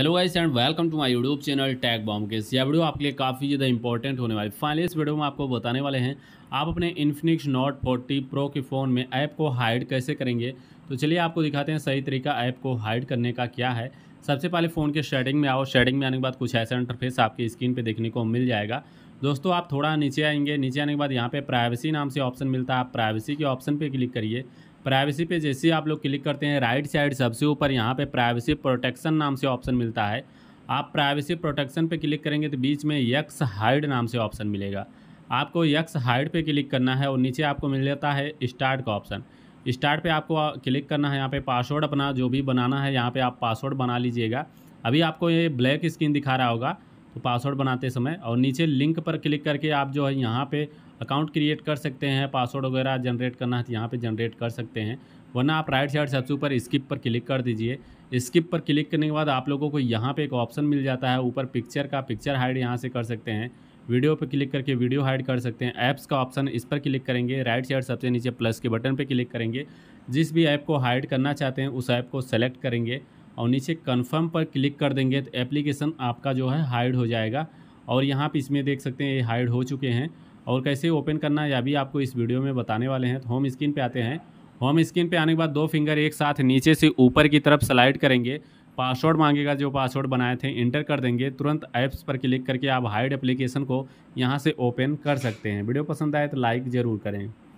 hello guys and welcome to my YouTube channel टैग बॉम के यह वीडियो आपके लिए काफ़ी ज़्यादा इंपॉर्टेंट होने वाली फाइनली इस वीडियो में आपको बताने वाले हैं आप अपने इन्फिनिक्स नोट फोर्टी प्रो के फ़ोन में ऐप को हाइड कैसे करेंगे तो चलिए आपको दिखाते हैं सही तरीका ऐप को हाइड करने का क्या है सबसे पहले फ़ोन के शेडिंग में आओ शेडिंग में आने के बाद कुछ ऐसा इंटरफेस आपकी स्क्रीन पर देखने को मिल जाएगा दोस्तों आप थोड़ा नीचे आएंगे नीचे आने के बाद यहाँ पे प्राइवेसी नाम से ऑप्शन मिलता है आप प्राइवेसी के ऑप्शन पे क्लिक करिए प्राइवेसी पे जैसे ही आप लोग क्लिक करते हैं राइट साइड सबसे ऊपर यहाँ पे प्राइवेसी प्रोटेक्शन नाम से ऑप्शन मिलता है आप प्राइवेसी प्रोटेक्शन पे क्लिक करेंगे तो बीच में यक्स हाइड नाम से ऑप्शन मिलेगा आपको यक्स हाइड पर क्लिक करना है और नीचे आपको मिल जाता है स्टार्ट का ऑप्शन स्टार्ट पर आपको क्लिक करना है यहाँ पर पासवर्ड अपना जो भी बनाना है यहाँ पर आप पासवर्ड बना लीजिएगा अभी आपको ये ब्लैक स्क्रीन दिखा रहा होगा तो पासवर्ड बनाते समय और नीचे लिंक पर क्लिक करके आप जो है यहाँ पे अकाउंट क्रिएट कर सकते हैं पासवर्ड वगैरह जनरेट करना है तो यहाँ पे जनरेट कर सकते हैं वरना आप राइट साइड सबसे ऊपर स्किप पर क्लिक कर दीजिए स्किप पर क्लिक करने के बाद आप लोगों को यहाँ पे एक ऑप्शन मिल जाता है ऊपर पिक्चर का पिक्चर हाइड यहाँ से कर सकते हैं वीडियो पर क्लिक करके वीडियो हाइड कर सकते हैं ऐप्स का ऑप्शन इस पर क्लिक करेंगे राइट साइड सबसे नीचे प्लस के बटन पर क्लिक करेंगे जिस भी ऐप को हाइड करना चाहते हैं उस ऐप को सेलेक्ट करेंगे और नीचे कन्फर्म पर क्लिक कर देंगे तो एप्लीकेशन आपका जो है हाइड हो जाएगा और यहाँ पर इसमें देख सकते हैं ये हाइड हो चुके हैं और कैसे ओपन करना है यह भी आपको इस वीडियो में बताने वाले हैं तो होम स्क्रीन पे आते हैं होम स्क्रीन पे आने के बाद दो फिंगर एक साथ नीचे से ऊपर की तरफ स्लाइड करेंगे पासवर्ड मांगेगा जो पासवर्ड बनाए थे इंटर कर देंगे तुरंत ऐप्स पर क्लिक करके आप हाइड एप्लीकेशन को यहाँ से ओपन कर सकते हैं वीडियो पसंद आए तो लाइक ज़रूर करें